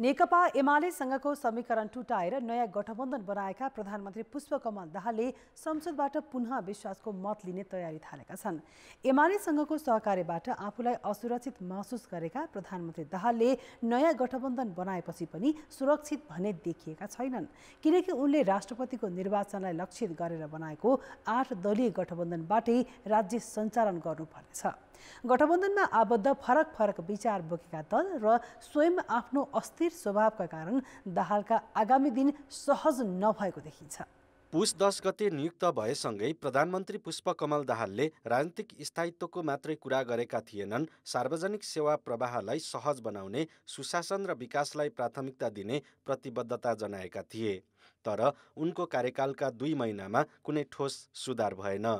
नेकपा एमालेसँगको समीकरण टुटाएर नयाँ गठबन्धन बनाएका प्रधानमन्त्री पुष्पकमल दाहालले संसदबाट पुनः विश्वासको मत लिने तयारी थालेका छन् एमालेसँगको सहकार्यबाट आफूलाई असुरक्षित महसुस गरेका प्रधानमन्त्री दाहालले नयाँ गठबन्धन बनाएपछि पनि सुरक्षित भने देखिएका छैनन् किनकि उनले राष्ट्रपतिको निर्वाचनलाई लक्षित गरेर बनाएको आठ दलीय गठबन्धनबाटै राज्य सञ्चालन गर्नुपर्नेछ गठबन्धनमा आबद्ध फरक फरक विचार बोकेका दल र स्वयं आफ्नो अस्थिर अस्थिर स्वभावका कारण दाहालका आगामी दिन सहज नभएको देखिन्छ पुष दस गते नियुक्त भएसँगै प्रधानमन्त्री पुष्पकमल दाहालले राजनीतिक स्थायित्वको मात्रै कुरा गरेका थिएनन् सार्वजनिक सेवा प्रवाहलाई सहज बनाउने सुशासन र विकासलाई प्राथमिकता दिने प्रतिबद्धता जनाएका थिए तर उनको कार्यकालका दुई महिनामा कुनै ठोस सुधार भएन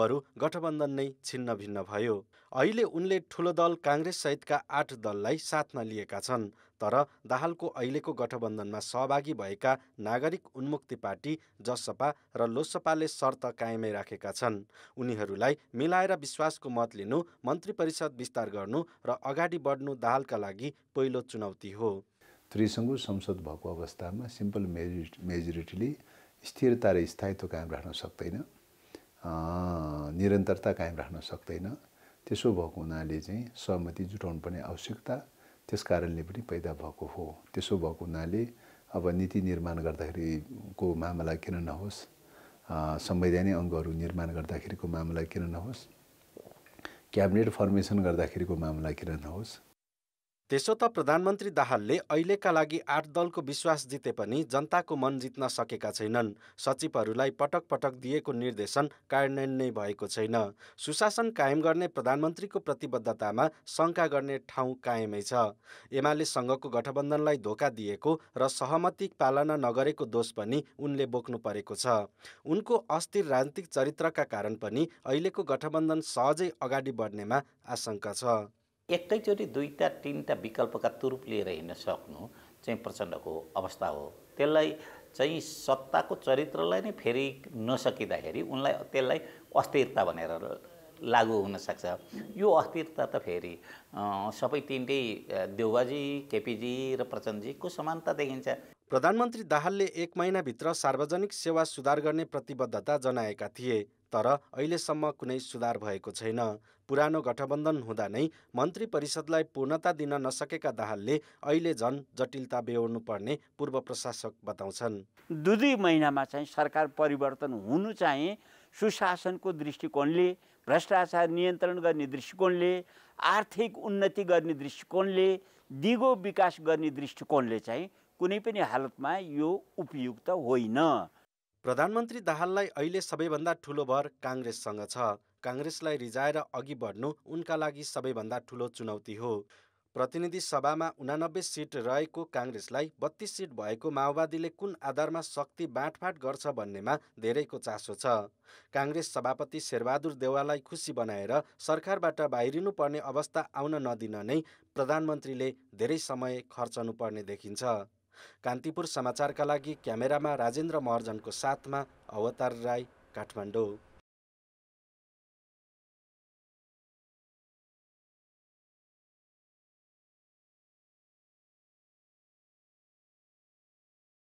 बरु गठबन्धन नै छिन्नभिन्न भयो अहिले उनले ठुलो दल काङ्ग्रेससहितका आठ दललाई साथमा लिएका छन् तर दाहालको अहिलेको गठबन्धनमा सहभागी भएका नागरिक उन्मुक्ति पार्टी जसपा र लोसपाले शर्त कायमै राखेका छन् उनीहरूलाई मिलाएर विश्वासको मत लिनु मन्त्री परिषद विस्तार गर्नु र अगाडि बढ्नु दाहालका लागि पहिलो चुनौती हो त्रिसङ्घु संसद भएको अवस्थामा सिम्पल मेजोरिटी मेजोरिटीले स्थिरता र स्थायित्व कायम राख्न सक्दैन निरन्तरता कायम राख्न सक्दैन त्यसो भएको हुनाले चाहिँ सहमति जुटाउनुपर्ने आवश्यकता त्यस कारणले पनि पैदा भएको हो त्यसो भएको हुनाले अब नीति निर्माण गर्दाखेरिको मामला किन नहोस् संवैधानिक अङ्गहरू निर्माण गर्दाखेरिको मामला किन नहोस् क्याबिनेट फर्मेसन गर्दाखेरिको मामला किन नहोस् त्यसो त प्रधानमन्त्री दाहालले अहिलेका लागि आठ दलको विश्वास जिते पनि जनताको मन जित्न सकेका छैनन् सचिवहरूलाई पटक पटक दिएको निर्देशन कार्यान्वयन नै भएको छैन सुशासन कायम गर्ने प्रधानमन्त्रीको प्रतिबद्धतामा शङ्का गर्ने ठाउँ कायमै छ एमाले सङ्घको गठबन्धनलाई धोका दिएको र सहमति पालना नगरेको दोष पनि उनले बोक्नु परेको छ उनको अस्थिर राजनीतिक चरित्रका कारण पनि अहिलेको गठबन्धन सहजै अगाडि बढ्नेमा आशंका छ एकैचोटि दुईवटा तिनवटा विकल्पका तुरुप लिएर हिँड्न सक्नु चाहिँ प्रचण्डको अवस्था हो त्यसलाई चाहिँ सत्ताको चरित्रलाई नै फेरि नसकिँदाखेरि उनलाई त्यसलाई अस्थिरता भनेर लागु हुनसक्छ यो अस्थिरता त फेरि सबै तिनटै देउबाजी केपीजी र प्रचण्डजीको समानता देखिन्छ प्रधानमन्त्री दाहालले एक महिनाभित्र सार्वजनिक सेवा सुधार गर्ने प्रतिबद्धता जनाएका थिए तर अहिलेसम्म कुनै सुधार भएको छैन पुरानो गठबन्धन हुँदा नै मन्त्री परिषदलाई पूर्णता दिन नसकेका दाहालले अहिले झन् जटिलता बेहोर्नु पर्ने पूर्व प्रशासक बताउँछन् दुई दुई महिनामा चाहिँ सरकार परिवर्तन हुनु चाहिँ सुशासनको दृष्टिकोणले भ्रष्टाचार नियन्त्रण गर्ने दृष्टिकोणले आर्थिक उन्नति गर्ने दृष्टिकोणले दिगो विकास गर्ने दृष्टिकोणले चाहिँ कुनै पनि हालतमा यो उपयुक्त होइन प्रधानमन्त्री दाहाललाई अहिले सबैभन्दा ठूलो भर काङ्ग्रेससँग छ काङ्ग्रेसलाई रिजाएर अघि बढ्नु उनका लागि सबैभन्दा ठूलो चुनौती हो प्रतिनिधि सभामा उनानब्बे सिट रहेको काङ्ग्रेसलाई बत्तीस सिट भएको माओवादीले कुन आधारमा शक्ति बाँडफाँट गर्छ भन्नेमा धेरैको चासो छ काङ्ग्रेस सभापति शेरबहादुर देवाललाई खुसी बनाएर सरकारबाट बाहिरिनुपर्ने अवस्था आउन नदिन नै प्रधानमन्त्रीले धेरै समय खर्चनुपर्ने देखिन्छ कान्तिपुर समाचारका लागि क्यामेरामा राजेन्द्र महर्जनको साथमा अवतार राई काठमाडौँ